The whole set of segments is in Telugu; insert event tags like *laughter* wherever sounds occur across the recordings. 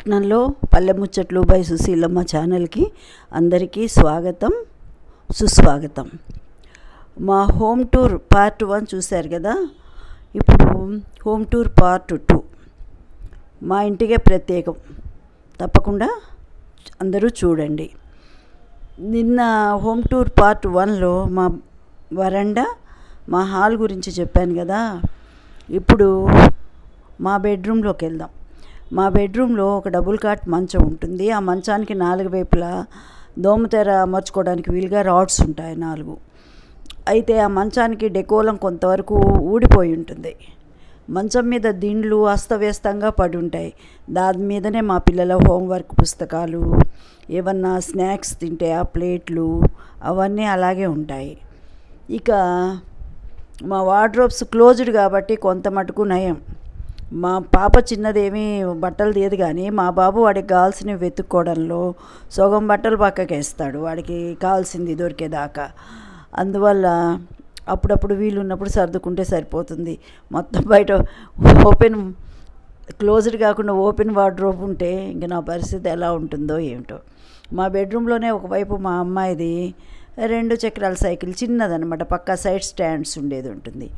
పట్నంలో పల్లె ముచ్చట్లు బై సుశీలమ్మ ఛానల్కి అందరికీ స్వాగతం సుస్వాగతం మా హోమ్ టూర్ పార్ట్ వన్ చూశారు కదా ఇప్పుడు హోమ్ టూర్ పార్ట్ టూ మా ఇంటికే ప్రత్యేకం తప్పకుండా అందరూ చూడండి నిన్న హోమ్ టూర్ పార్ట్ వన్లో మా వరండా మా హాల్ గురించి చెప్పాను కదా ఇప్పుడు మా బెడ్రూమ్లోకి వెళ్దాం మా బెడ్రూమ్లో ఒక డబుల్ కాట్ మంచం ఉంటుంది ఆ మంచానికి నాలుగు వైపులా దోమతెర అమర్చుకోవడానికి వీలుగా రాడ్స్ ఉంటాయి నాలుగు అయితే ఆ మంచానికి డెకోలం కొంతవరకు ఊడిపోయి ఉంటుంది మంచం మీద దిండ్లు అస్తవ్యస్తంగా పడి ఉంటాయి దాని మీదనే మా పిల్లల హోంవర్క్ పుస్తకాలు ఏమన్నా స్నాక్స్ తింటే ఆ ప్లేట్లు అవన్నీ అలాగే ఉంటాయి ఇక మా వార్డ్రోబ్స్ క్లోజ్డ్ కాబట్టి కొంత మటుకు నయం మా పాప చిన్నదేమీ బట్టలు తీయదు కానీ మా బాబు వాడికి కావాల్సినవి వెతుక్కోవడంలో సగం బట్టలు పక్కకేస్తాడు వాడికి కావాల్సింది దొరికేదాకా అందువల్ల అప్పుడప్పుడు వీలున్నప్పుడు సర్దుకుంటే సరిపోతుంది మొత్తం బయట ఓపెన్ క్లోజ్డ్ కాకుండా ఓపెన్ వార్డ్రోబ్ ఉంటే ఇంక నా పరిస్థితి ఎలా ఉంటుందో ఏమిటో మా బెడ్రూమ్లోనే ఒకవైపు మా అమ్మాయిది రెండు చక్రాల సైకిల్ చిన్నదనమాట పక్కా సైడ్ స్టాండ్స్ ఉండేది ఉంటుంది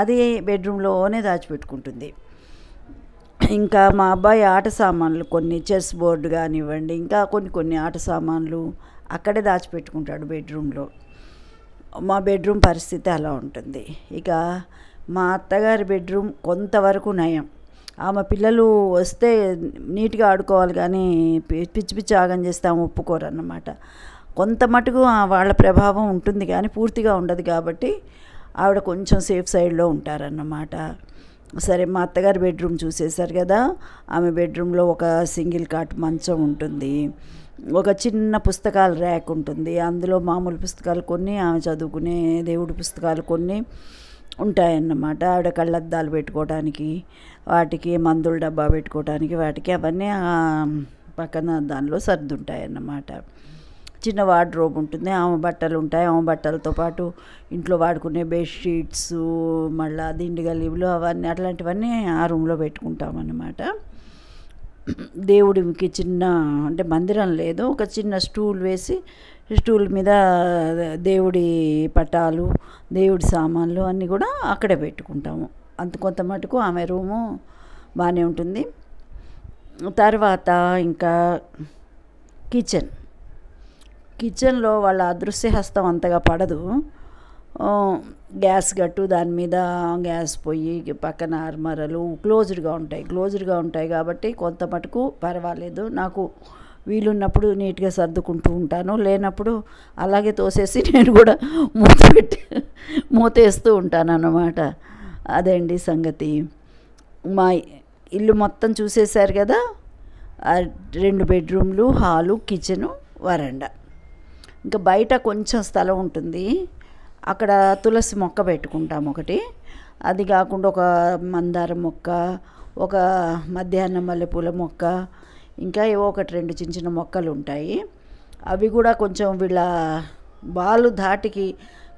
అది బెడ్రూమ్లోనే దాచిపెట్టుకుంటుంది ఇంకా మా అబ్బాయి ఆట సామాన్లు కొన్ని చెస్ బోర్డు కానివ్వండి ఇంకా కొన్ని కొన్ని ఆట సామాన్లు అక్కడే దాచిపెట్టుకుంటాడు బెడ్రూమ్లో మా బెడ్రూమ్ పరిస్థితి అలా ఉంటుంది ఇక మా అత్తగారి బెడ్రూమ్ కొంతవరకు నయం ఆమె పిల్లలు వస్తే నీట్గా ఆడుకోవాలి కానీ పిచ్చి పిచ్చి ఆగం చేస్తే ఆమె ఒప్పుకోరు అన్నమాట కొంత మటుకు వాళ్ళ ప్రభావం ఉంటుంది కానీ పూర్తిగా ఉండదు కాబట్టి ఆవిడ కొంచెం సేఫ్ సైడ్లో ఉంటారన్నమాట సరే మా అత్తగారి బెడ్రూమ్ చూసేశారు కదా ఆమె బెడ్రూమ్లో ఒక సింగిల్ కాట్ మంచం ఉంటుంది ఒక చిన్న పుస్తకాల ర్యాక్ ఉంటుంది అందులో మామూలు పుస్తకాలు కొన్ని ఆమె చదువుకునే దేవుడి పుస్తకాలు కొన్ని ఉంటాయన్నమాట ఆవిడ కళ్ళద్దాలు పెట్టుకోవడానికి వాటికి మందుల డబ్బా పెట్టుకోవడానికి వాటికి అవన్నీ పక్కన దానిలో సర్దుంటాయన్నమాట చిన్న వార్డ్రోబ్ ఉంటుంది ఆమె బట్టలు ఉంటాయి ఆమె బట్టలతో పాటు ఇంట్లో వాడుకునే బెడ్షీట్స్ మళ్ళీ దిండు గలీబులు అవన్నీ అట్లాంటివన్నీ ఆ రూమ్లో పెట్టుకుంటామన్నమాట దేవుడికి చిన్న అంటే మందిరం లేదు ఒక చిన్న స్టూల్ వేసి స్టూల్ మీద దేవుడి పటాలు దేవుడి సామాన్లు అన్నీ కూడా అక్కడే పెట్టుకుంటాము అంత కొంత మటుకు ఆమె రూము బాగానే ఉంటుంది తర్వాత ఇంకా కిచెన్ కిచెన్లో వాళ్ళ అదృశ్య హస్తం అంతగా పడదు గ్యాస్ గట్టు దాని మీద గ్యాస్ పొయ్యి పక్కన అర్మరలు క్లోజ్డ్గా ఉంటాయి క్లోజ్డ్గా ఉంటాయి కాబట్టి కొంత మటుకు పర్వాలేదు నాకు వీలున్నప్పుడు నీట్గా సర్దుకుంటూ ఉంటాను లేనప్పుడు అలాగే తోసేసి *laughs* నేను కూడా మూత పెట్టి *laughs* మూతేస్తూ ఉంటాను అన్నమాట అదండి సంగతి మా ఇల్లు మొత్తం చూసేశారు కదా రెండు బెడ్రూమ్లు హాలు కిచెను వరండా ఇంకా బయట కొంచెం స్థలం ఉంటుంది అక్కడ తులసి మొక్క పెట్టుకుంటాం ఒకటి అది కాకుండా ఒక మందారం మొక్క ఒక మధ్యాహ్నం మల్లెపూల మొక్క ఇంకా ఏవో ఒకటి రెండు చిన్న చిన్న మొక్కలు ఉంటాయి అవి కూడా కొంచెం వీళ్ళ బాలు ధాటికి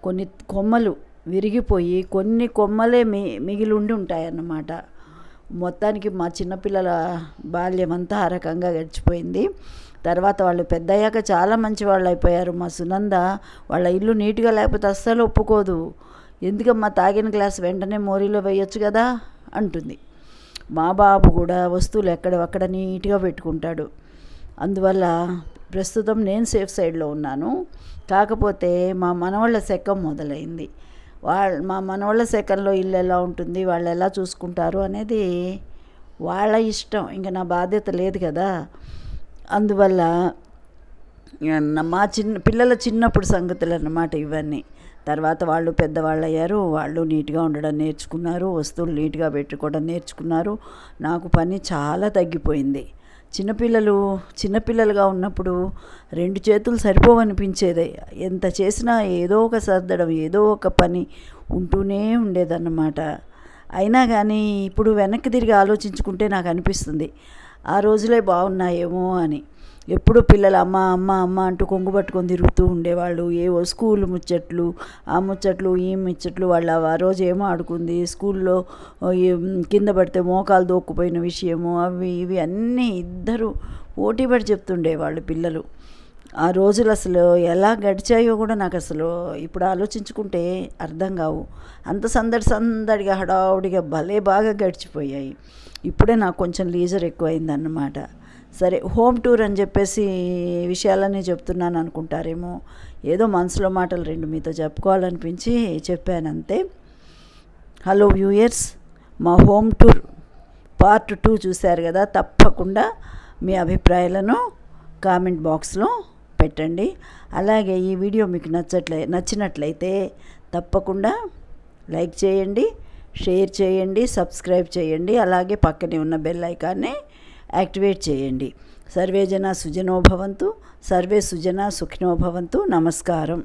కొన్ని కొమ్మలు విరిగిపోయి కొన్ని కొమ్మలే మి మిగిలిండి అన్నమాట మొత్తానికి మా చిన్నపిల్లల బాల్యం అంతా ఆ రకంగా గడిచిపోయింది తర్వాత వాళ్ళు పెద్దయ్యాక చాలా మంచి వాళ్ళు అయిపోయారు మా సునంద వాళ్ళ ఇల్లు నీట్గా లేకపోతే అస్సలు ఒప్పుకోదు ఎందుకమ్మా తాగిన గ్లాస్ వెంటనే మోరీలో వేయొచ్చు కదా అంటుంది మా బాబు కూడా వస్తువులు ఎక్కడవక్కడ నీట్గా పెట్టుకుంటాడు అందువల్ల ప్రస్తుతం నేను సేఫ్ సైడ్లో ఉన్నాను కాకపోతే మా మనవాళ్ళ శకం మొదలైంది వాళ్ళ మా మనవాళ్ళ శకంలో ఇల్లు ఎలా ఉంటుంది వాళ్ళు ఎలా చూసుకుంటారు అనేది వాళ్ళ ఇష్టం ఇంకా నా బాధ్యత లేదు కదా అందువల్ల మా చిన్న పిల్లల చిన్నప్పుడు సంగతులు అన్నమాట ఇవన్నీ తర్వాత వాళ్ళు పెద్దవాళ్ళు అయ్యారు వాళ్ళు నీట్గా ఉండడం నేర్చుకున్నారు వస్తువులు నీట్గా పెట్టుకోవడం నేర్చుకున్నారు నాకు పని చాలా తగ్గిపోయింది చిన్నపిల్లలు చిన్నపిల్లలుగా ఉన్నప్పుడు రెండు చేతులు సరిపోవనిపించేదే ఎంత చేసినా ఏదో ఒక సర్దడం ఏదో ఒక పని ఉంటూనే ఉండేదన్నమాట అయినా కానీ ఇప్పుడు వెనక్కి తిరిగి ఆలోచించుకుంటే నాకు అనిపిస్తుంది ఆ రోజులే బాగున్నాయేమో అని ఎప్పుడు పిల్లలు అమ్మ అమ్మ అమ్మ అంటూ కొంగు పట్టుకొని తిరుగుతూ ఉండేవాళ్ళు ఏవో స్కూల్ ముచ్చట్లు ఆ ముచ్చట్లు ఈ ముచ్చట్లు వాళ్ళు ఆ రోజు ఏమో ఆడుకుంది స్కూల్లో కింద పడితే మోకాలు దోక్కుపోయిన విషయము అవి ఇవి అన్నీ ఇద్దరు పోటీ పడి చెప్తుండేవాళ్ళు పిల్లలు ఆ రోజులు అసలు ఎలా గడిచాయో కూడా నాకు అసలు ఇప్పుడు ఆలోచించుకుంటే అర్థం కావు అంత సందడి సందడిగా హడావుడిగా భలే బాగా గడిచిపోయాయి ఇప్పుడే నాకు కొంచెం లీజర్ ఎక్కువైందన్నమాట సరే హోమ్ టూర్ అని చెప్పేసి విషయాలన్నీ చెప్తున్నాను అనుకుంటారేమో ఏదో మనసులో మాటలు రెండు మీతో చెప్పుకోవాలనిపించి చెప్పానంతే హలో వ్యూయర్స్ మా హోమ్ టూర్ పార్ట్ టూ చూశారు కదా తప్పకుండా మీ అభిప్రాయాలను కామెంట్ బాక్స్లో పెట్టండి అలాగే ఈ వీడియో మీకు నచ్చట్లే నచ్చినట్లయితే తప్పకుండా లైక్ చేయండి షేర్ చేయండి సబ్స్క్రైబ్ చేయండి అలాగే పక్కనే ఉన్న బెల్ ఐకాన్ని యాక్టివేట్ చేయండి సర్వే జన సుజనోభవంతు సర్వే సుజన సుఖినోభవంతు నమస్కారం